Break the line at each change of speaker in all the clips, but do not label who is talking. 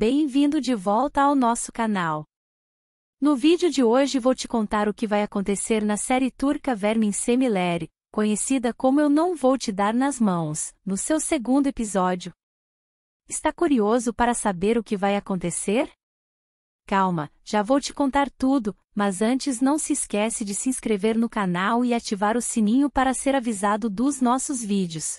Bem-vindo de volta ao nosso canal. No vídeo de hoje vou te contar o que vai acontecer na série turca Vermin Semileri, conhecida como Eu Não Vou Te Dar Nas Mãos, no seu segundo episódio. Está curioso para saber o que vai acontecer? Calma, já vou te contar tudo, mas antes não se esquece de se inscrever no canal e ativar o sininho para ser avisado dos nossos vídeos.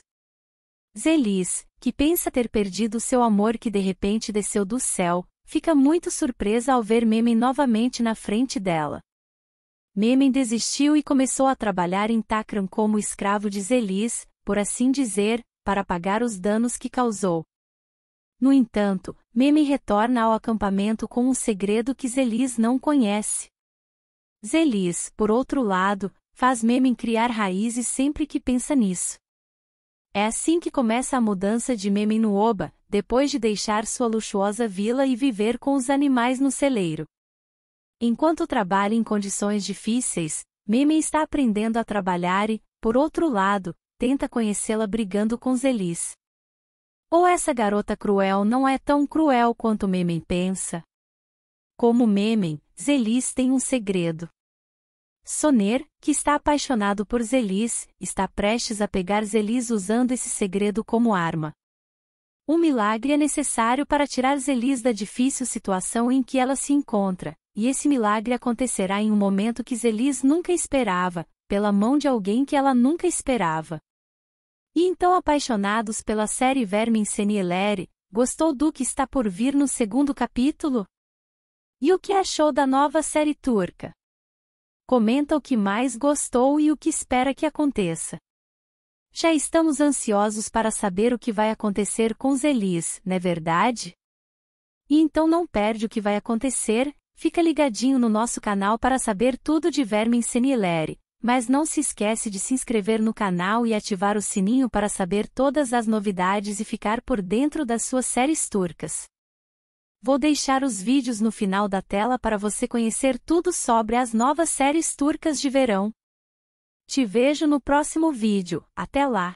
Zelis, que pensa ter perdido seu amor que de repente desceu do céu, fica muito surpresa ao ver Memem novamente na frente dela. Memem desistiu e começou a trabalhar em Takram como escravo de Zelis, por assim dizer, para pagar os danos que causou. No entanto, Memem retorna ao acampamento com um segredo que Zelis não conhece. Zelis, por outro lado, faz Memem criar raízes sempre que pensa nisso. É assim que começa a mudança de Meme no Oba, depois de deixar sua luxuosa vila e viver com os animais no celeiro. Enquanto trabalha em condições difíceis, Meme está aprendendo a trabalhar e, por outro lado, tenta conhecê-la brigando com Zelis. Ou oh, essa garota cruel não é tão cruel quanto Meme pensa? Como Meme, Zelis tem um segredo. Soner, que está apaixonado por Zelis, está prestes a pegar Zelis usando esse segredo como arma. Um milagre é necessário para tirar Zelis da difícil situação em que ela se encontra, e esse milagre acontecerá em um momento que Zelis nunca esperava, pela mão de alguém que ela nunca esperava. E então apaixonados pela série Vermin Senielere, gostou do que está por vir no segundo capítulo? E o que achou da nova série turca? Comenta o que mais gostou e o que espera que aconteça. Já estamos ansiosos para saber o que vai acontecer com Zelis, não é verdade? E então não perde o que vai acontecer, fica ligadinho no nosso canal para saber tudo de Vermin Senilere, mas não se esquece de se inscrever no canal e ativar o sininho para saber todas as novidades e ficar por dentro das suas séries turcas. Vou deixar os vídeos no final da tela para você conhecer tudo sobre as novas séries turcas de verão. Te vejo no próximo vídeo, até lá!